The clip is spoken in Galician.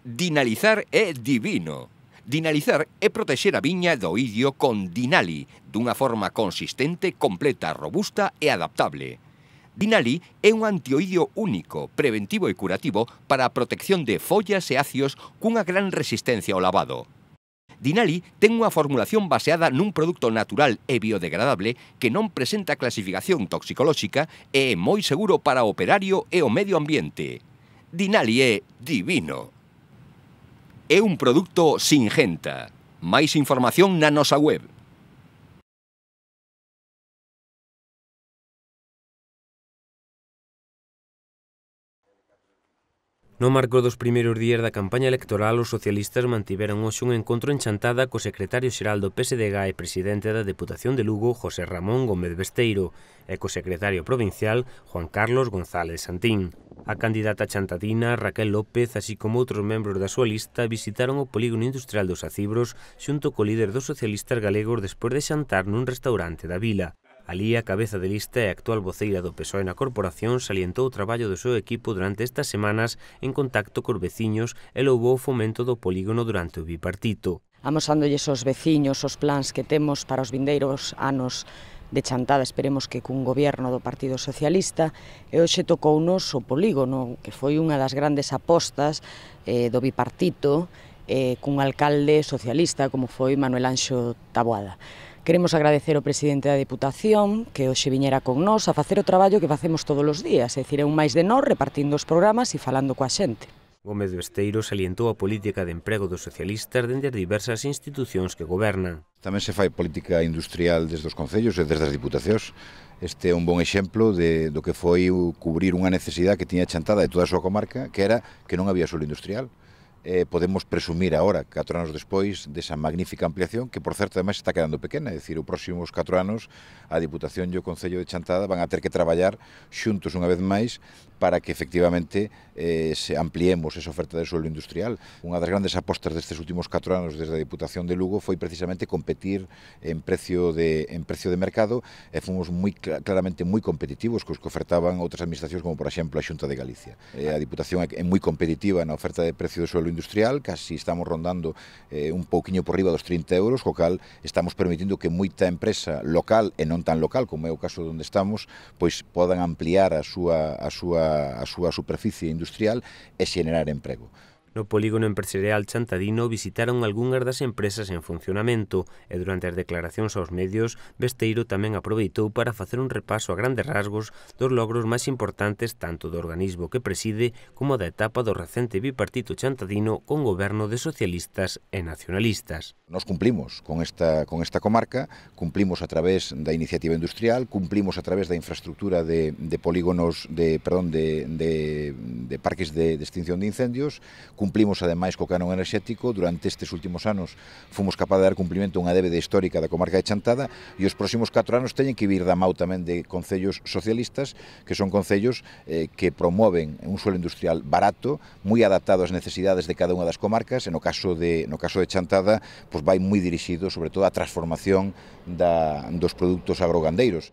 Dinalizar é divino. Dinalizar é protexer a viña do idio con Dinali, dunha forma consistente, completa, robusta e adaptable. Dinali é un antioidio único, preventivo e curativo para a protección de follas e ácios cunha gran resistencia ao lavado. Dinali ten unha formulación baseada nun produto natural e biodegradable que non presenta clasificación toxicolóxica e é moi seguro para o operario e o medio ambiente. Dinali é divino é un produto Singenta. Máis información na nosa web. No marco dos primeiros días da campaña electoral, os socialistas mantiveron hoxe un encontro en Chantada co secretario xeral do PSDG e presidente da Deputación de Lugo, José Ramón Gómez Besteiro, e co secretario provincial, Juan Carlos González Santín. A candidata chantadina Raquel López, así como outros membros da súa lista, visitaron o polígono industrial dos Acibros xunto co líder dos socialistas galegos despois de xantar nun restaurante da vila. Alí, a cabeza de lista e actual voceira do PSOE na corporación salientou o traballo do seu equipo durante estas semanas en contacto cos veciños e louvou o fomento do polígono durante o bipartito. Amosándolles aos veciños os plans que temos para os vindeiros anos de chantada, esperemos que cun goberno do Partido Socialista, e hoxe tocou nos o polígono, que foi unha das grandes apostas eh, do bipartito, eh, cun alcalde socialista como foi Manuel Anxo Taboada. Queremos agradecer ao presidente da Deputación que hoxe viñera con nós a facer o traballo que facemos todos os días, é dicir, é un máis de nós repartindo os programas e falando coa xente. Gómez Besteiro salientou a política de emprego dos socialistas dende as diversas institucións que gobernan. Tamén se fai política industrial desde os concellos e desde as diputacións. Este é un bon exemplo de, do que foi cubrir unha necesidade que tiña chantada de toda a súa comarca, que era que non había solo industrial eh, podemos presumir agora, 4 anos despois, desa magnífica ampliación, que, por certo, ademais está quedando pequena, é dicir, os próximos 4 anos a Diputación e o Concello de Chantada van a ter que traballar xuntos unha vez máis para que efectivamente eh, se ampliemos esa oferta de suelo industrial. Unha das grandes apostas destes últimos 4 anos desde a Diputación de Lugo foi precisamente competir en precio de, en precio de mercado e fomos moi claramente moi competitivos cos que ofertaban outras administracións como, por exemplo, a Xunta de Galicia. Eh, a Diputación é moi competitiva na oferta de precio de suelo industrial, casi estamos rondando eh, un pouquiño por riba dos 30 euros, co cal estamos permitindo que moita empresa local e non tan local, como é o caso onde estamos, pois podan ampliar a súa, a súa, a súa superficie industrial e xenerar emprego. No polígono empresarial Chantadino visitaron algunhas das empresas en funcionamento e durante as declaracións aos medios, Besteiro tamén aproveitou para facer un repaso a grandes rasgos dos logros máis importantes tanto do organismo que preside como da etapa do recente bipartito Chantadino con goberno de socialistas e nacionalistas. Nos cumplimos con esta, con esta comarca, cumplimos a través da iniciativa industrial, cumplimos a través da infraestructura de, de polígonos, de, perdón, de, de, de parques de, de extinción de incendios, Cumplimos ademais co canon enerxético, durante estes últimos anos fomos capaz de dar cumplimento a unha débeda histórica da comarca de Chantada e os próximos 4 anos teñen que vir da mau tamén de concellos socialistas, que son concellos eh, que promoven un suelo industrial barato, moi adaptado ás necesidades de cada unha das comarcas, e no caso de no caso de Chantada, pois vai moi dirixido sobre todo á transformación da, dos produtos agrogandeiros.